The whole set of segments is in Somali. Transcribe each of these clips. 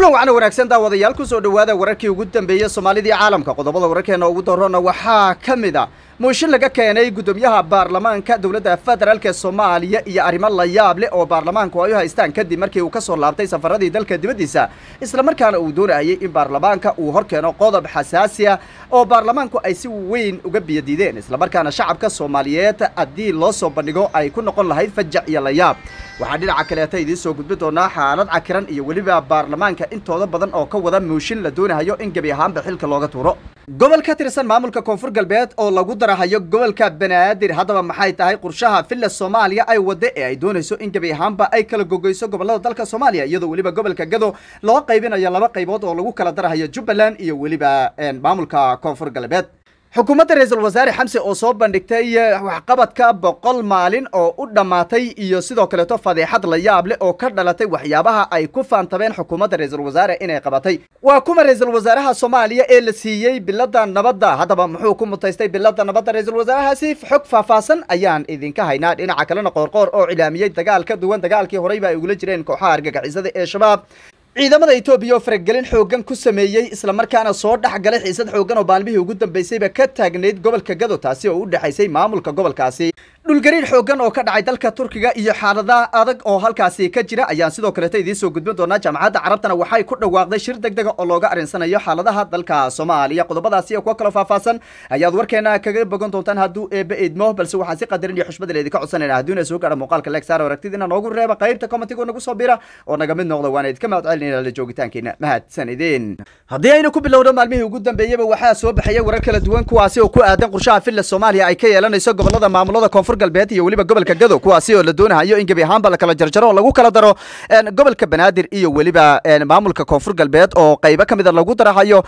kulan wacan wanaagsan daawadayaal ku soo dhowaada wararkii ugu dambeeyey soomaalidii caalamka qodobada wararkeena ugu darona waxaa ka mid a ah mooshin laga keenay gudoomiyaha baarlamaanka dowladda federaalk soomaaliya iyo arrimo layaab leh oo baarlamaanku ay u haystaan kadib markii uu ka soo laabtay safaradii dalka dibaddiisa isla markaana uu doonayay in baarlamaanka uu horkeeno qodob xasaasi ah oo baarlamaanku ay si weyn uga biyadiideen isla markaana shacabka soomaaliyeed haddii loo soo bandhigo ay ku noqon lahayd fajac iyo layaab waxaa dhinaca kaleeta idiin soo gudbi doonaa xaalad cakiran iyo weliba baarlamaanka intooda badan oo ka wada mooshin la doonahayo in gebi ahaanba xilka looga tuuro gobol ka tirsan maamulka koonfur galbeed oo lagu darahayo gobolka banaadir haddaba maxay tahay qorshaha filla soomaaliya ay wada ee ay doonayso in gebi ahaanba ay kala gogeyso gobolada dalka soomaaliya iyadoo weliba gobolka gado loo qaybinayo laba qaybood oo lagu kala darahayo jubbaland iyo weliba maamulka koonfur galbeed xukuumadda ra-iisul wasaare xamse oo soo bandhigtay eh, waxqabadka boqol maalin oo u dhammaatay iyo sidoo kaleeto fadeexad la yaab leh oo ka dhalatay waxyaabaha ay ku faantabeen xukuumadda ra-iisul wasaare inay qabatay waa kuma ra-iisul wasaaraha soomaaliya ee la siiyey biladda nabadda haddaba muxuu ku mutaystay bilada nabadda ra-iisul wasaarahaasi xog faahfaahsan ayaan idinka haynaa dhinaca kalena qoorqoor oo cilaamiyey dagaal ka duwan dagaalkii horeyba ay ugula jireen kooxaha argagixisada ee shabaab ciidamada etoobiya oo faragelin xooggan ku sameeyey islamarkaana soo dhex galay xiisad xooggan oo baalmihii ugu dambeysayba ka taagnayd gobolka gado taasi oo u dhexaysay maamulka gobolkaasi dhulgariir xoogan oo ka dhacay dalka turkiga iyo xaalada adag oo halkaasi ka jira ayaan sidoo kaleeta idiin soo gudbin doonaa jaamacadda carabtana waxay ku dhawaaqday shir deg degdega ah oo looga arinsanayo xaaladaha dalka soomaaliya qodobadaasi iyo kuwa kaloo faahfaahsan ayaad warkeena kaga bogan doontaan hadduu eebe idmo balse waxaan si qadarin iyo xushmada leedinka codsanayna hadduuna soo gaadha muuqaalka legsar aragtidina noogu reeba qaybta commentigo nagu soo bira oo naga mid noqda waana idinka mahad la joogitaankeena mahadsan idin haddii aynu ku bilowno maalmihii ugu dambeeyaba waxaa soo baxaya warar kala duwan kuwaasi oo ku aadan qorshaha filla soomaaliya ay ka yeelanayso gobolada maamulada koonfur galbeed iyo weliba gobolka gado kuwaasi oo la doonahayo in gebi ahaanba lakala jarjaro oo lagu kala daro gobolka banaadir iyo weliba maamulka koonfur galbeed oo qaybo ka mida ah lagu darahayo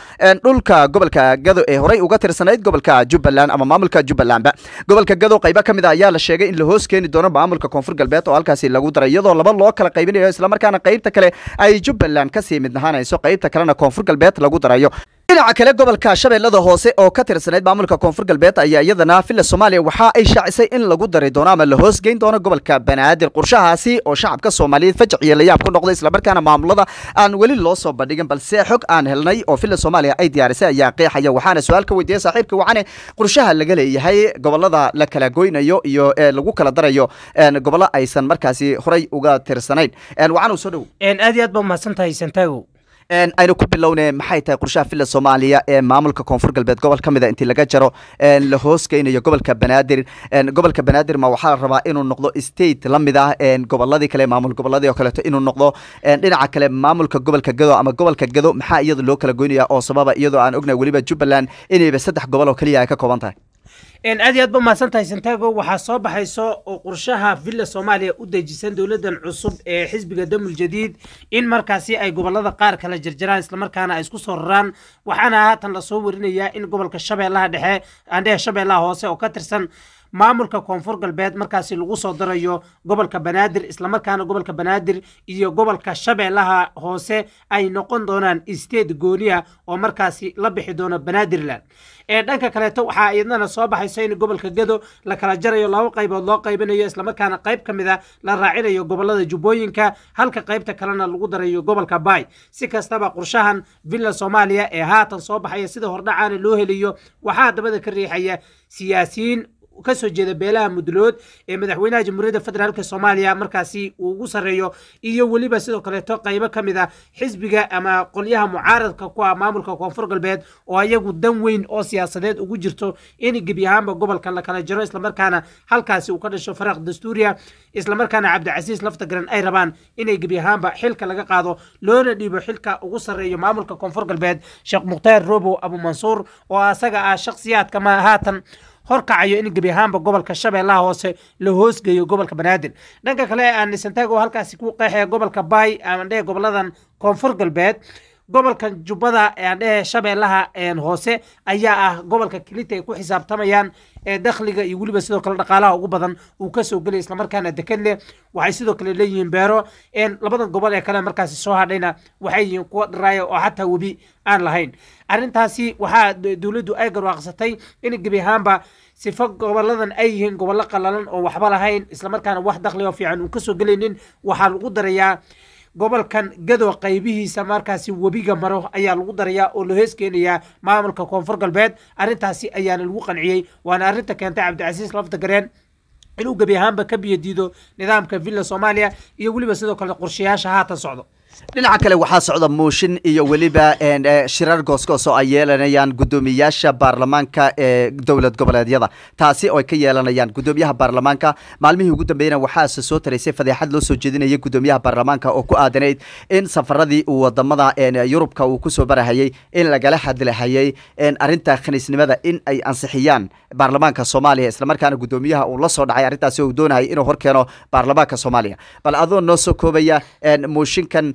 dhulka gobolka gado ee horey uga tirsanayd gobolka jubbaland ama maamulka jubbalandba gobolka gado qaybo ka mid a ah ayaa la sheegay in la hoos keeni doono maamulka koonfur galbeed oo halkaasi lagu daray iyadoo laba loo kala qaybinayo islamarkaana qaybta kale ay jubbaland kasii midnahaanayso qaybta kalena koonfur galbeed lagu darayo dhinaca kale gobolka shabeellada hoose oo ka tirsanayd maamulka koonfur galbeed ayaa iyadana filla soomaaliya waxa ay shaacisay in lagu dari doono ama la hoosgeyn doono gobolka banaadir qurshahaasi oo shacabka soomaaliyeed fajac iyo layaab ku noqday islamarkaana maamulada aan weli loo soo bandhigin balse xog aan helnay oo filla soomaaliya ay diyaarisay ayaa qeexaya waxaana su-aal ka weydiiyey saaxiibka wacane qurshaha laga leeyahay gobolada la kala goynayo iyo lagu kala darayo gobolo aysan markaasi horey uga tirsanayn wacanu soo dhow aad iyo aad baa umahadsantahay santaago aynu ku bilowna maxay tahay qorshaha villa soomaaliya ee maamulka koonfur galbeed gobol ka mida ah intii laga jaro la hoosgeynayo gobolka banaadir gobolka banaadir ma waxaa la rabaa inuu noqdo state lamid ah goboladii kale maamul goboladii oo kaleeto inuu noqdo dhinaca kale maamulka gobolka gado ama gobolka gado maxaa iyada loo kala goynaya oo sababa iyadoo aan ognay weliba jubbaland inayba saddex gobol oo keliya ay ka kooban tahay aad iyo aad ba tahay santago waxaa soo baxayso oo qorshaha villa soomaaliya u dejisan dowladdan cusub ee xisbiga damul jadiid in markaasi ay gobolada qaar kala jarjaraan islamarkaana ay isku soo raraan waxaana haatan lasoo warinayaa in gobolka shabeellaha dhexe andhehe shabeellaha hoose oo ka tirsan maamulka koonfur galbeed markaasi lagu soo darayo gobolka banaadir islamarkaana gobolka banaadir iyo gobolka shabeellaha hoose ay noqon doonaan state gooniya oo markaasi la bixi doono banaadirland ee dhanka kaleeto waxaa iyadnana soo baxayso in gobolka gedo la kala jarayo laba qaybood loo qaybinayo islamarkaana qayb ka mid a ah la raacinayo gobolada jubbooyinka halka qaybta kalena lagu darayo gobolka bay si kastaba qurshahan villa soomaaliya ee haatan soo baxaya sida hordhacaana loo heliyo waxaa dabada ka riixaya siyaasiyiin ka soo jeeda beelaha mudlood ee madaxweynaha jamhuuriyadda federaalk soomaaliya markaasi uu ugu sarreeyo iyo weliba sidoo kaleeto qaybo ka mid a ah xisbiga ama qolyaha mucaaradka ku ah maamulka koonfur galbeed oo ayagu dan weyn oo siyaasadeed ugu jirto in gebi ahaanba gobolka la kala jaro islamarkaana halkaasi uu ka dhasho faraq dastuuriya islamarkaana cabdicasiis lafta garan ay rabaan inay gebi ahaanba xilka laga qaado loona dhiibo xilka ugu sarreeyo maamulka koonfur galbeed sheekh mukhtaar robo abumansuur oo asaga ah shakhsiyaadka ma haatan horkacayo in gebi ahaanba gobolka shabeellaha hoose la hoosgeeyo gobolka banaadir dhanka kale aan santaag oo halkaasi ku qeexaya gobolka bay amadhee goboladan koonfur galbeed gobolka jubbada aandhehe shabeellaha hoose ayaa ah gobolka kelita ay ku xisaabtamayaan ee iyo weliba sidoo kale dhaqaalaha ugu badan uu kasoo gelay islamarkaana dekedle leh waxay sidoo kale leeyihiin beero labadan gobol ee kale markaasi soo hadhayna waxay yihiin kuwa dharaaya oo xataa webi aan lahayn arrintaasi waxaa dowladdu ay garwaaqsatay in gebi ahaanba sifa goboladan ay yihiin gobollo qalalan oo waxba lahayn islamarkaana wax dakhliga fiican uun kasoo gelaynin waxaa lagu darayaa gobolkan gadow qaybihiisa markaasi webiga maro ayaa lagu darayaa oo loo hees keenayaa maamulka koonfur galbeed arintaasi ayaana lagu qanciyey waana arrinta keentay cabdicasiis gareen inuu gebi ahaanba ka biyadiido nidaamka villa soomaaliya iyo weliba sidoo kale qorshayaasha haatan socdo dhinaca kale waxaa socda muushin iyo weliba eh, shirar goosgoos oo ay yeelanayaan guddoomiyaasha baarlamaanka ee eh, dowlad goboleedyada taasi oo ay ka yeelanayaan guddoomiyaha baarlamaanka maalmihii ugu dambeeyna waxaase soo taraysay fadeexad loo soo jeedinaya guddoomiyaha baarlamaanka oo ku aadanayd in safaradii uu wadamada eh, yurubka uu kusoo barahayay in lagala xadlahayay arinta khaniisnimada in ay ansixiyaan baarlamaanka soomaaliya islamarkaana guddoomiyaha uu la dhacay arrintaasi uu doonayay inuu horkeeno baarlamaanka soomaaliya bal adoo noo soo koobaya muushinkan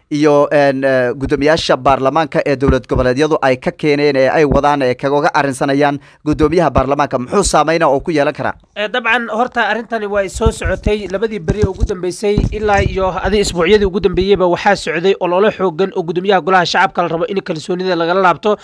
iyo e, gudoomiyaasha baarlamaanka ee dowlad goboleedyadu ay ka keeneen ee ay wadaan ee kagoga arrinsanayaan gudoomiyaha baarlamaanka muxuu saameyna oo ku yeelan karaa e, dabcan horta arrintani way soo socotay labadii beri ugu dambeysay ilaa iyo adi isbuucyadii ugu dambeeyeyba waxaa socday ololo xoogan oo gudoomiyaha golaha shacabka la rabo in kalsoonida lagala laabto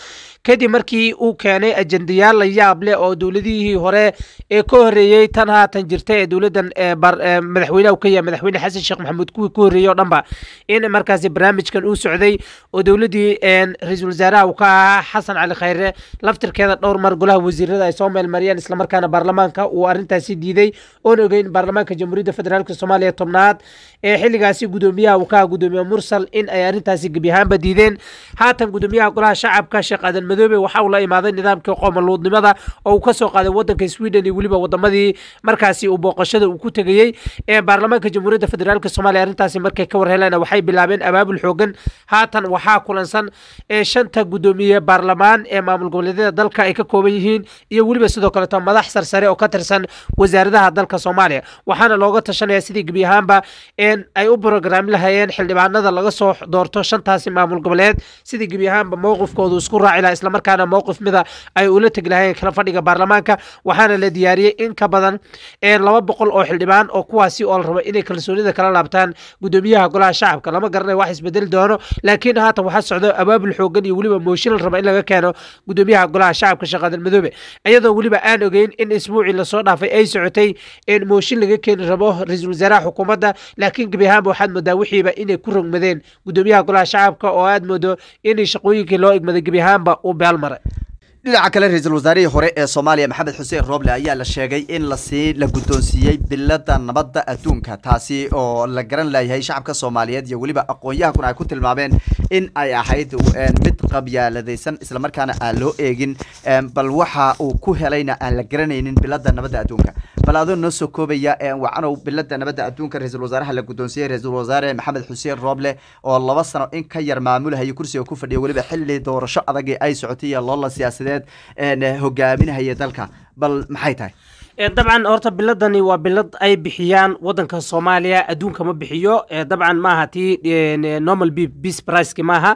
kadib markii uu keenay ajendayaal la yaab leh oo dowladihii hore ee ka horeeyey tan haatan jirta ee dowladan e, madaxweyneha u ka yahay madaxweyne xasan sheekh maxamuud kuwii ku horreeyey oo dhanba in markaasi barnaamijkan uu socday oo dowladdii ra-iisul wasaaraha uu ka ahaa xasan cali khayre laftirkeeda dhowr mar golaha wasiirada ay soo meelmariyeen islamarkaana baarlamaanka uu arrintaasi diiday oon ogey in baarlamaanka jamhuuriyadda federaalk soomaaliya tobnaad ee xilligaasi gudoomiyaha uu ka aha gudoomiye mursal in ay arrintaasi gebi ahaanba diideen haatan gudoomiyaha golaha shacabka sheekh aadan madoobe waxa uu la imaaday nidaamkii qoomaluudnimada oo uu ka soo qaaday waddanka sweden iyo weliba wadamadii markaasi uu booqashada uu ku tegayey ee baarlamaanka jamhuuriyadda federaalk soomaaliya arrintaasi markay ka war heleen waxay bilaabeen abaab abaabul xoogan haatan waxaa kulansan ee shanta guddoomiye baarlamaan ee maamul goboleedyada dalka ay ka kooban yihiin iyo weliba sidoo kaleeto madax sarsare oo ka tirsan wasaaradaha dalka soomaaliya waxaana looga tashanaya sidii gebi ahaanba ay u brograami lahaayeen xildhibaanada laga soo doorto shantaasi maamul goboleed sidii gebi ahaanba mowqifkoodu isku raaci laha islamarkaana mowqif mida ay ula tegi lahayeen kala fadhiga baarlamaanka waxaana la diyaariyey in ka badan laba boqol oo xildhibaan oo kuwaasi oo la rabo inay kalsoonida kala laabtaan guddoomiyaha golaha shacabka lama garanayo wax isbedeli doono laakiin haatan waxaa socdo abaabul xoogan iyo weliba mooshin la raba in laga keeno gudoomiyaha golaha shacabka shaqadan madoobe iyadoo weliba aan ogeyn in isbuucii lasoo dhaafay ay socotay mooshin laga keeni rabo ra-iisul wasaaraha xukuumadda laakiin gebi ahaanba waxaad moodaa wixiiba inay ku rogmadeen gudoomiyaha golaha shacabka oo aad moodo in shaqooyinkii loo igmaday gebi ahaanba uu beel maray dhinaca kale ra-iisul wasaarihii hore ee soomaaliya maxamed xuseen rooble ayaa la sheegay in lasii la guddoonsiiyey bilada nabadda adduunka taasi oo la garan laayahay shacabka soomaaliyeed iyo weliba aqoon-yahankuna ay ku tilmaameen in ay ahayd mid qabyaaladaysan islamarkaana aan loo eegin bal waxa uu ku helayna aan la garanaynin bilada nabadda adduunka bal adoo noo soo koobaya wacanow bilada nabadda adduunka ra-iisul wasaaraha la guddoonsiiyey ra-isul wasaare maxamed xuseen rooble oo laba sano in ka yar maamulahayay kursiga ku fadhiya weliba xilli doorasho adag ay socotay iyo loola siyaasadeed soomaaliyeed eh, hogaaminahaya dalka bal maxay tahay eh, dabcan horta biladani waa bilad ay bixiyaan wadanka soomaaliya adduunka ma bixiyo eh, dabcan maaha ti normal beace priceki maaha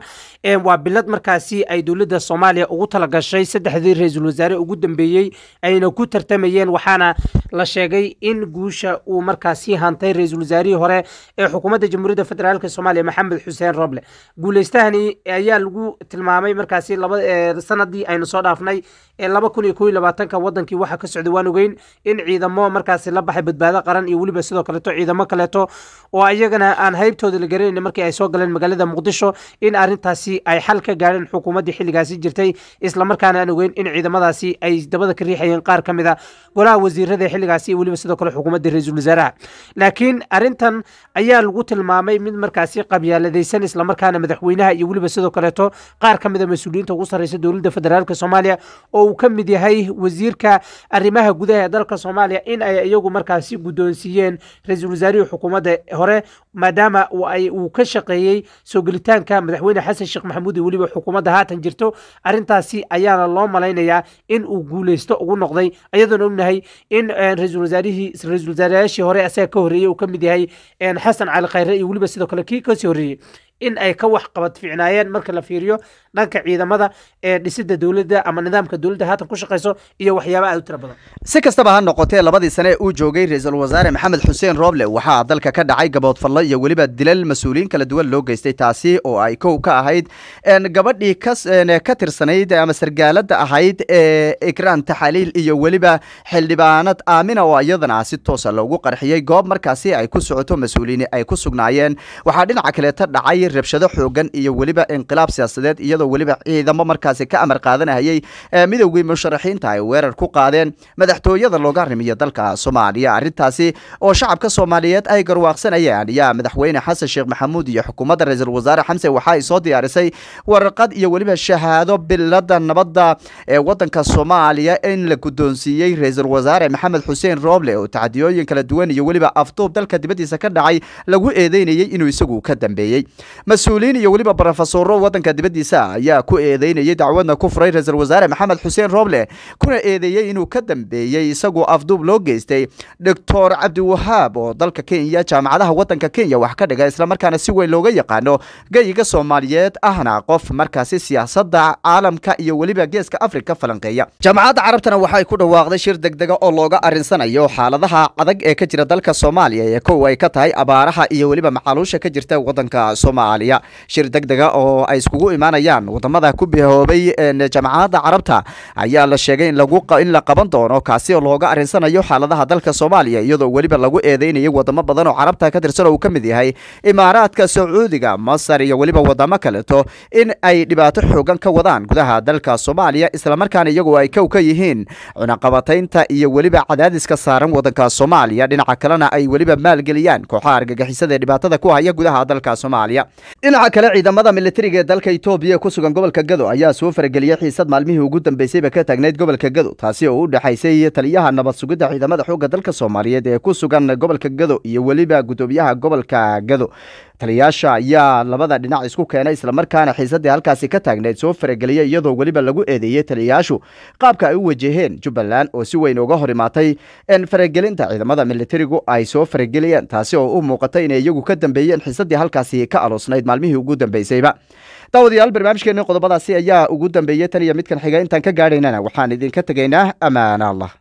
waa bilad markaasi ay dowladda soomaaliya ugu tala gashay saddexdii ra-iisul wasaare ugu dambeeyey ayna ku tartamayeen waxaana la sheegay in guusha uu markaas hantay ra-iisul wasaarihii hore ee xukuumadda jamhuuriyadda federaalk soomaaliya maxamed xuseen roble guulaystahani ayaa lagu tilmaamay markaasi eh, sanadii aynu soo dhaafnay ee laba kun iyo kow labaatanka wadankii waxa ka socday waan ogeyn in ciidamo markaasi la baxay badbaado qaran iyo weliba sidoo kaleeto ciidamo kaleeto oo iyagana aan haybtooda la garanayn markii ay soo galeen magaalada muqdisho in arrintaasi ay xal ka gaadheen xukuumaddii xilligaasi jirtay islamarkaana aan ogeyn in ciidamadaasi ay dabada ka riixayeen qaar ka mid golaha wasiirada xiligaasi weliba sidoo kale xukuumadda ra-iisul wasaaraha laakiin arintan ayaa lagu tilmaamay mid markaasi qabyaaladaysan islamarkaana madaxweynaha iyo weliba sidoo kaleeto qaar ka mida ah mas-uuliyiinta ugu sarreysa dowladda federaalk soomaaliya oo uu ka mid yahay wasiirka arrimaha gudaha ee dalka soomaaliya in ay iyagu markaasi guddoonsiiyeen ra-iisul wasaarihii xukuumadda hore maadaama uu ka shaqeeyey soo gelitaanka madaxweyne xasan sheekh maxamuud iyo weliba xukuumadda haatan jirto arrintaasi ayaana loo malaynayaa in uu guuleysto ugu noqday ayadoona ognahay in eh, ra-isul wasaarihii ra-isul wasaarayaashii hore asaga ka horreeyey uu ka mid yahay xasan cali khayre iyo weliba sidoo kale kii kasii horreeyey in ay ka waxqabad fiicnaayeen marka la fiiriyo dhanka ciidamada ee dhisida dowladda ama nidaamka dowladda haatan ku shaqayso iyo waxyaaba aad u tira badan si kastaba ha noqotee labadii sane ee uu joogay ra-iisul wasaare maxamed xuseen rooble waxaa dalka ka dhacay gaboodfallo iyo weliba dilal mas-uuliyiin kala duwan loo geystay taasi oo ay kow ka ahayd gabadhii ka tirsanayd ama sargaalada ahayd ee ikraan taxaliil iyo weliba xildhibaanad aamina oo iyadana si toosa loogu qarxiyey goob markaasi ay ku socoto mas-uuliyiin ay ku sugnaayeen waxaa dhinaca kaleeta dhacay rabshado xoogan iyo weliba inqilaab siyaasadeed iyadoo weliba ciidamo markaasi ka amar qaadanahayay midowgii musharaxiinta ay weerar ku qaadeen madaxtooyada looga loogaarimiyo dalka soomaaliya arrintaasi oo shacabka soomaaliyeed ay garwaaqsanayaan ayaa madaxweyne xasan sheekh maxamuud iyo xukuumadda ra-iisul wasaare xamse waxa ay soo diyaarisay waraqad iyo weliba shahaado bilada nabadda ee waddanka soomaaliya in la guddoonsiiyey ra-iisul wasaare maxamed xuseen rooble oo tacadiyooyin kala duwan iyo weliba afduub dalka dibaddiisa ka dhacay lagu eedeynayay inuu isagu ka dambeeyey mas-uuliyiin iyo weliba brofesoro wadanka dibaddiisa ayaa ku eedeynayay dacwadna ku furay ra-iisul wasaare maxamed xuseen rooble kuna eedeeyey inuu ka dambeeyey isagoo afduub loo geystay doctor cabdiwahaab oo dalka kenya jaamacadaha wadanka kenya wax ka dhiga islamarkaana si weyn looga yaqaano geyiga soomaaliyeed ahna qof markaasi siyaasadda caalamka iyo weliba geeska afrika falanqeeya jaamacadda carabtana waxay ku dhawaaqday shir degdega oo looga arinsanayo xaaladaha adag ee ka jira dalka soomaaliya ee kow ay ka tahay abaaraha iyo weliba macaluusha ka jirta wadanka soomaaliya soomaaliya shir degdega oo ay iskugu imaanayaan wadamada ku bihoobay jaamacadda carabta ayaa la sheegay in la qaban doono kaasi oo looga arinsanayo xaaladaha dalka soomaaliya iyadoo weliba lagu eedeynayo wadamo badan oo carabta ka tirsan oo ka mid yahay imaaraadka sacuudiga masar iyo weliba wadamo kaleto in ay dhibaato xoogan ka wadaan gudaha dalka soomaaliya islamarkaana iyagoo ay kow ka yihiin cunaqabataynta iyo weliba cadaadiska saaran wadanka soomaaliya dhinaca kalena ay weliba maalgeliyaan kooxaha argagixisada ee dhibaatada ku haya gudaha dalka soomaaliya dhinaca kale ciidamada militariga ee dalka etoobiya ee ku sugan gobolka gado ayaa soo farageliyey xiisad maalmihii ugu dambeysayba ka taagnayd gobolka gado taasi oo u dhexaysay taliyaha nabad sugidda ciidamada xoogga dalka soomaaliyeed ee ku sugan gobolka gado iyo weliba guddoomiyaha gobolka gado taliyaasha ayaa labada dhinac isku keenay islamarkaana xiisaddii halkaasi ka taagneed soo farageliya iyadoo weliba lagu eedeeyey taliyayaashu qaabka ay u wajaheen jubbaland oo si weyn uga hor imaatay in faragelinta ciidamada militarigu ay soo farageliyeen taasi oo u muuqatay inay iyagu ka dambeeyeen xiisadii halkaasi ka aloosnayd maalmihii ugu dambeysayba daawadayaal barnaamijkeeni qodobadaasi ayaa ugu dambeeyey tan iyo midkan xiga intaan ka gaadhaynana waxaan idinka tegaynaa ammaan allah